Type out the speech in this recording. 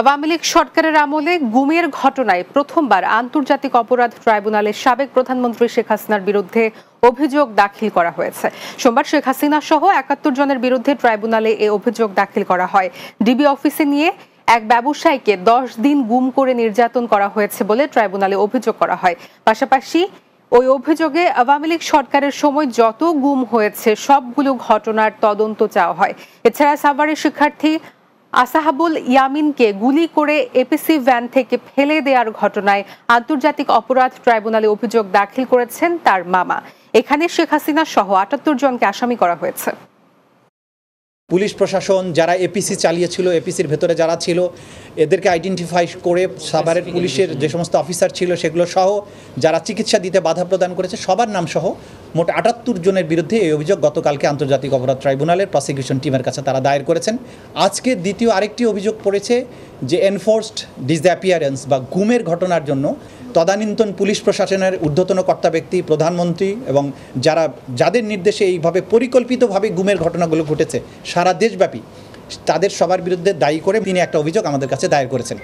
আওয়ামী লীগ সরকারের আমলে গুমের ঘটনায় প্রথমবার আন্তর্জাতিক অপরাধ ট্রাইব্যুনালে সাবেক প্রধানমন্ত্রী শেখ হাসিনার বিরুদ্ধে অভিযোগ দাখিল করা হয়েছে সোমবার শেখ হাসিনা সহ একাত্তর জনের বিরুদ্ধে ট্রাইব্যুনালে এ অভিযোগ দাখিল করা হয় ডিবি অফিসে নিয়ে এক ব্যবসায়ীকে দশ দিন গুম করে নির্যাতন করা হয়েছে বলে ট্রাইব্যুনালে অভিযোগ করা হয় পাশাপাশি ওই অভিযোগে আওয়ামী লীগ সরকারের সময় যত গুম হয়েছে সবগুলো ঘটনার তদন্ত চাওয়া হয় এছাড়া সাভারের শিক্ষার্থী আসাহাবুল ইয়ামিনকে গুলি করে এপিসি ভ্যান থেকে ফেলে দেওয়ার ঘটনায় আন্তর্জাতিক অপরাধ ট্রাইব্যুনালে অভিযোগ দাখিল করেছেন তার মামা এখানে শেখ হাসিনা সহ আটাত্তর জনকে আসামি করা হয়েছে পুলিশ প্রশাসন যারা এপিসি চালিয়েছিল এপিসির ভেতরে যারা ছিল এদেরকে আইডেন্টিফাই করে সাভারের পুলিশের যে সমস্ত অফিসার ছিল সেগুলো সহ যারা চিকিৎসা দিতে বাধা প্রদান করেছে সবার নাম সহ মোট আটাত্তর জনের বিরুদ্ধে এই অভিযোগ গতকালকে আন্তর্জাতিক অপরাধ ট্রাইব্যুনালের প্রসিকিউশন টিমের কাছে তারা দায়ের করেছেন আজকে দ্বিতীয় আরেকটি অভিযোগ পড়েছে যে এনফোর্সড ডিসঅ্যাপিয়ারেন্স বা গুমের ঘটনার জন্য তদানীন্তন পুলিশ প্রশাসনের ঊর্ধ্বতন কর্তা ব্যক্তি প্রধানমন্ত্রী এবং যারা যাদের নির্দেশে এইভাবে পরিকল্পিতভাবে গুমের ঘটনাগুলো ঘটেছে সারা দেশব্যাপী তাদের সবার বিরুদ্ধে দায়ী করে তিনি একটা অভিযোগ আমাদের কাছে দায়ের করেছেন